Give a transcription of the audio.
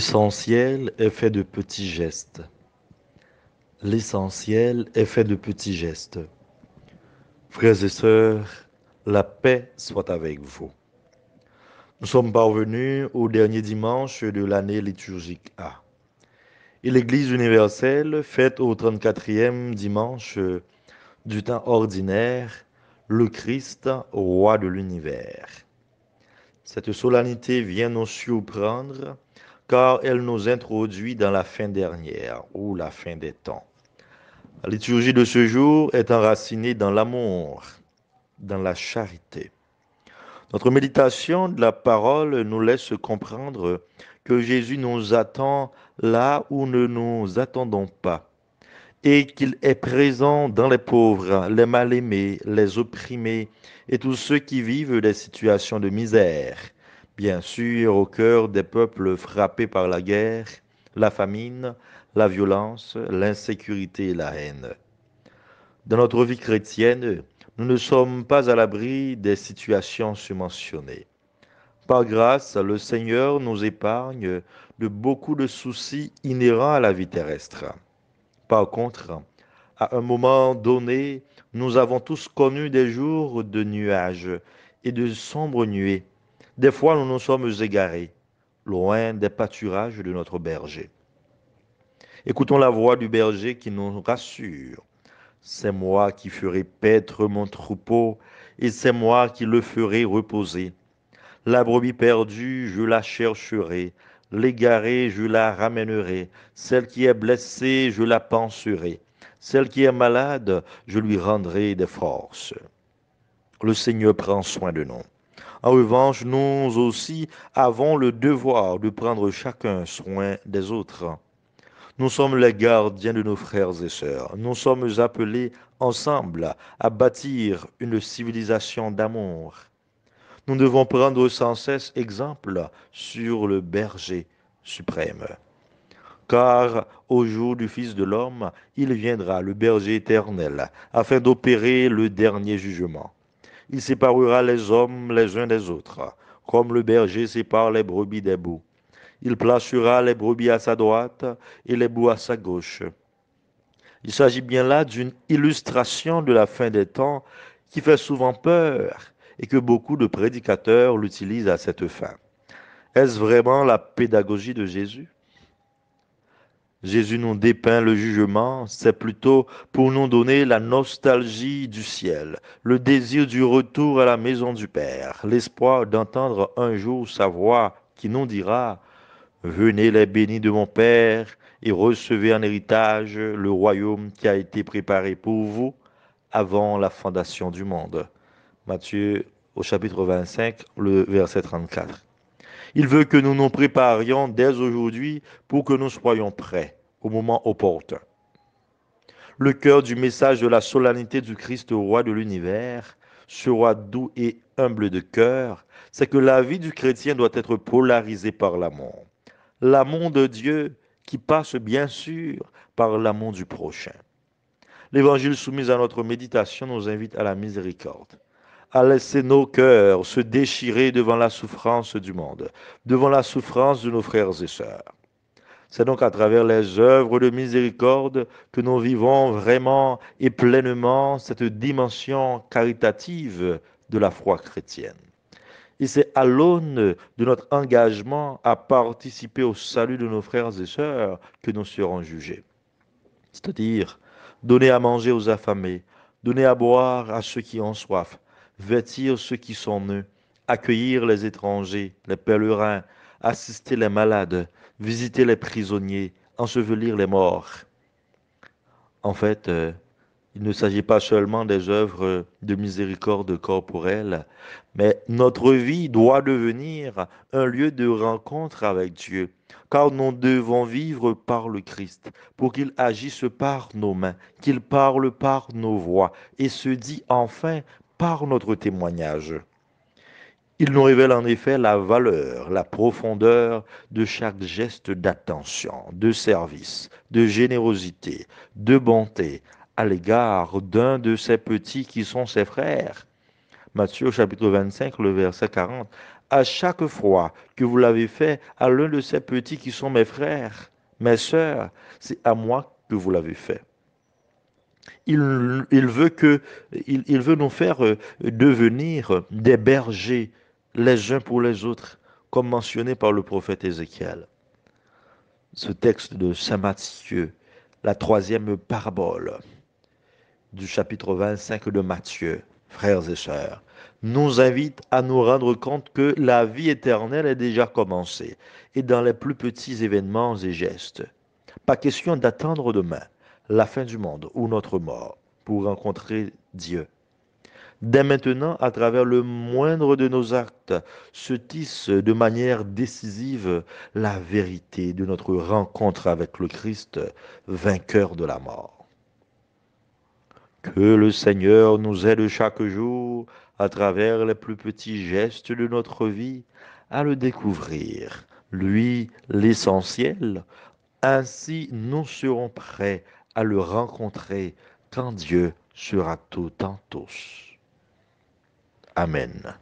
L'essentiel est fait de petits gestes. L'essentiel est fait de petits gestes. Frères et sœurs, la paix soit avec vous. Nous sommes parvenus au dernier dimanche de l'année liturgique A. Et l'Église universelle fête au 34e dimanche du temps ordinaire le Christ, roi de l'univers. Cette solennité vient nous surprendre car elle nous introduit dans la fin dernière ou la fin des temps. La liturgie de ce jour est enracinée dans l'amour, dans la charité. Notre méditation de la parole nous laisse comprendre que Jésus nous attend là où ne nous attendons pas et qu'il est présent dans les pauvres, les mal-aimés, les opprimés et tous ceux qui vivent des situations de misère bien sûr au cœur des peuples frappés par la guerre, la famine, la violence, l'insécurité et la haine. Dans notre vie chrétienne, nous ne sommes pas à l'abri des situations surmentionnées. Par grâce, le Seigneur nous épargne de beaucoup de soucis inhérents à la vie terrestre. Par contre, à un moment donné, nous avons tous connu des jours de nuages et de sombres nuées des fois, nous nous sommes égarés, loin des pâturages de notre berger. Écoutons la voix du berger qui nous rassure. C'est moi qui ferai paître mon troupeau, et c'est moi qui le ferai reposer. La brebis perdue, je la chercherai, l'égarée, je la ramènerai, celle qui est blessée, je la panserai, celle qui est malade, je lui rendrai des forces. Le Seigneur prend soin de nous. En revanche, nous aussi avons le devoir de prendre chacun soin des autres. Nous sommes les gardiens de nos frères et sœurs. Nous sommes appelés ensemble à bâtir une civilisation d'amour. Nous devons prendre sans cesse exemple sur le berger suprême. Car au jour du Fils de l'homme, il viendra le berger éternel, afin d'opérer le dernier jugement il séparera les hommes les uns des autres, comme le berger sépare les brebis des bouts. Il placera les brebis à sa droite et les bouts à sa gauche. Il s'agit bien là d'une illustration de la fin des temps qui fait souvent peur et que beaucoup de prédicateurs l'utilisent à cette fin. Est-ce vraiment la pédagogie de Jésus Jésus nous dépeint le jugement, c'est plutôt pour nous donner la nostalgie du ciel, le désir du retour à la maison du Père, l'espoir d'entendre un jour sa voix qui nous dira Venez les bénis de mon Père et recevez en héritage le royaume qui a été préparé pour vous avant la fondation du monde. Matthieu au chapitre 25, le verset 34. Il veut que nous nous préparions dès aujourd'hui pour que nous soyons prêts au moment opportun. Le cœur du message de la solennité du Christ roi de l'univers, ce roi doux et humble de cœur, c'est que la vie du chrétien doit être polarisée par l'amour. L'amour de Dieu qui passe bien sûr par l'amour du prochain. L'évangile soumis à notre méditation nous invite à la miséricorde à laisser nos cœurs se déchirer devant la souffrance du monde, devant la souffrance de nos frères et sœurs. C'est donc à travers les œuvres de miséricorde que nous vivons vraiment et pleinement cette dimension caritative de la foi chrétienne. Et c'est à l'aune de notre engagement à participer au salut de nos frères et sœurs que nous serons jugés. C'est-à-dire donner à manger aux affamés, donner à boire à ceux qui ont soif, vêtir ceux qui sont nus, accueillir les étrangers, les pèlerins, assister les malades, visiter les prisonniers, ensevelir les morts. En fait, euh, il ne s'agit pas seulement des œuvres de miséricorde corporelle, mais notre vie doit devenir un lieu de rencontre avec Dieu, car nous devons vivre par le Christ, pour qu'il agisse par nos mains, qu'il parle par nos voix, et se dit enfin par notre témoignage. Il nous révèle en effet la valeur, la profondeur de chaque geste d'attention, de service, de générosité, de bonté à l'égard d'un de ces petits qui sont ses frères. Matthieu chapitre 25, le verset 40. À chaque fois que vous l'avez fait à l'un de ces petits qui sont mes frères, mes sœurs, c'est à moi que vous l'avez fait il, veut que, il, veut nous faire euh, devenir des bergers les uns pour les autres, comme mentionné par le prophète Ézéchiel. Ce texte de Saint Matthieu, la troisième parabole du chapitre 25 de Matthieu, frères et sœurs, nous invite à nous rendre compte que la vie éternelle est déjà commencée et dans les plus petits événements et gestes. Pas question d'attendre demain la fin du monde ou notre mort pour rencontrer Dieu. Dès maintenant, à travers le moindre de nos actes, se tisse de manière décisive la vérité de notre rencontre avec le Christ, vainqueur de la mort. Que le Seigneur nous aide chaque jour, à travers les plus petits gestes de notre vie, à le découvrir, lui l'essentiel. Ainsi, nous serons prêts à le rencontrer quand Dieu sera tout en tous. Amen.